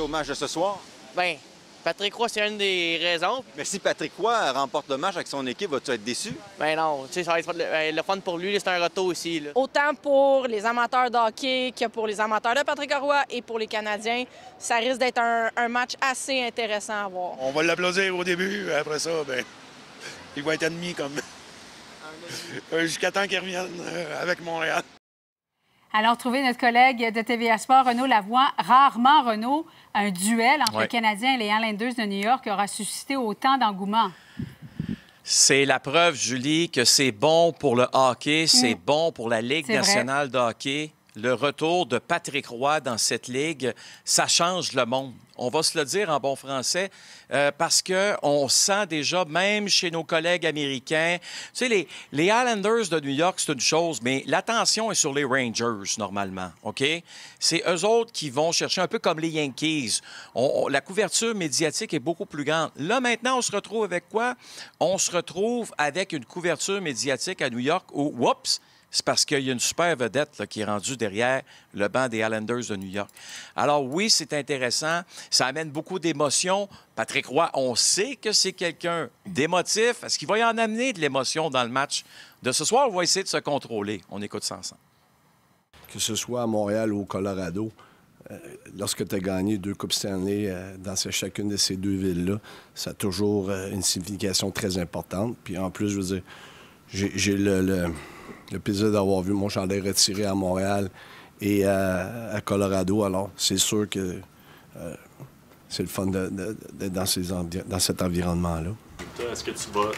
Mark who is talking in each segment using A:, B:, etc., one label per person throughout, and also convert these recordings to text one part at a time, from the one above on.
A: au match de ce soir? Bien, Patrick Roy, c'est une des raisons. Mais si Patrick Roy remporte le match avec son équipe, vas-tu être déçu? Ben non, tu sais, ça va être le, ben, fun pour lui, c'est un retour aussi. Autant pour les amateurs de hockey que pour les amateurs de Patrick Roy et pour les Canadiens, ça risque d'être un, match assez intéressant à voir. On va l'applaudir au début, après ça, ben, il va être ennemi comme. Jusqu'à temps qu'il revienne euh, avec Montréal.
B: Allons trouver notre collègue de TVA Sport, Renaud Lavoie. Rarement, Renaud, un duel entre les le Canadien et les Islanders de New York aura suscité autant d'engouement.
A: C'est la preuve, Julie, que c'est bon pour le hockey, c'est mm. bon pour la Ligue nationale de hockey le retour de Patrick Roy dans cette ligue, ça change le monde. On va se le dire en bon français euh, parce parce qu'on sent déjà, même chez nos collègues américains, tu sais, les, les de New York, c'est une chose, mais l'attention est sur les Rangers normalement, OK? C'est eux autres qui vont chercher, un peu comme les Yankees. la couverture médiatique est beaucoup plus grande. Là, maintenant, on se retrouve avec quoi? On se retrouve avec une couverture médiatique à New York où, oups, c'est parce qu'il y a une super vedette qui est rendue derrière le banc des Islanders de New York. Alors oui, c'est intéressant. Ça amène beaucoup d'émotions. Patrick Roy, on sait que c'est quelqu'un d'émotif. Est-ce qu'il va y en amener de l'émotion dans le match de ce soir? On va essayer de se contrôler. On écoute ça ensemble.
C: Que ce soit à Montréal ou au Colorado, euh, lorsque tu as gagné deux Coupes Stanley année euh, dans chacune de ces deux villes-là, ça a toujours euh, une signification très importante. Puis en plus, je veux dire, j'ai le le d'avoir vu mon chandail retiré à Montréal et à, Colorado. Alors, c'est sûr que euh, c'est le fun d'être dans, cet environnement-là. Est-ce que tu vas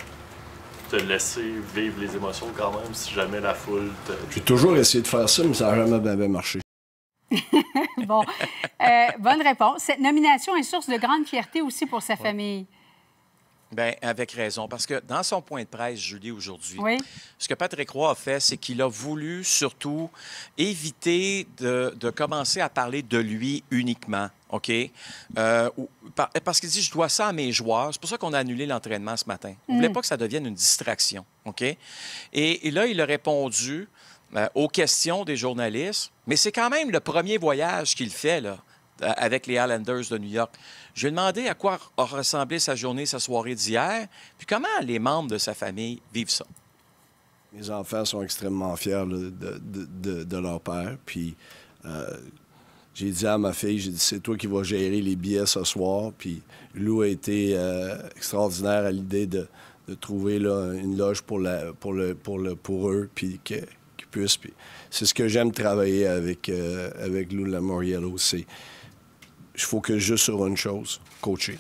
C: te laisser vivre les émotions quand même si jamais la foule te... J'ai toujours essayé de faire ça, mais ça n'a jamais bien marché.
B: bon, euh, bonne réponse. Cette nomination est source de grande fierté aussi pour sa famille.
C: Bien, avec raison, parce
A: que dans son point de presse, Julie, aujourd'hui, ce que Patrick Roy a fait, c'est qu'il a voulu surtout éviter de, commencer à parler de lui uniquement, OK? Euh, parce qu'il dit, je dois ça à mes joueurs. C'est pour ça qu'on a annulé l'entraînement ce matin. On ne voulait mm. pas que ça devienne une distraction, OK? Et, là, il a répondu euh, aux questions des journalistes, mais c'est quand même le premier voyage qu'il fait, là. Euh, avec les Islanders de New York. Je lui ai demandé à quoi a ressemblé sa journée, sa soirée d'hier, puis comment les membres de sa famille vivent ça.
C: Mes enfants sont extrêmement fiers de, leur père. Puis euh, j'ai dit à ma fille, j'ai dit, c'est toi qui vas gérer les billets ce soir. Puis Lou a été euh, extraordinaire à l'idée de, trouver une loge pour, la, pour, le, pour, le, pour eux, puis qu'ils puissent. c'est ce que j'aime travailler avec, avec Lou Lamoriello, aussi je focus juste sur une chose, coacher.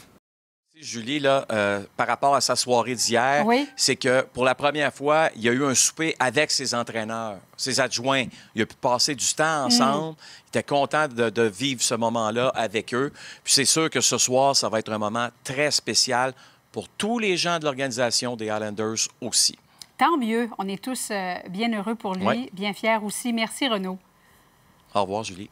A: Julie, là, euh, par rapport à sa soirée d'hier, c'est que pour la première fois, il y a eu un souper avec ses entraîneurs, ses adjoints. Il a pu passer du temps mm. ensemble. Il était content de, vivre ce moment-là avec eux. Puis c'est sûr que ce soir, ça va être un moment très spécial pour tous les gens de l'organisation des Highlanders aussi.
B: Tant mieux. On est tous euh, bien heureux pour lui, bien fiers aussi. Merci, Renaud.
A: Au revoir, Julie.